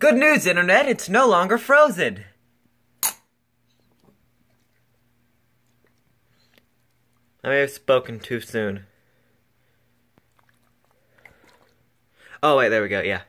Good news, Internet, it's no longer frozen. I may have spoken too soon. Oh, wait, there we go, yeah.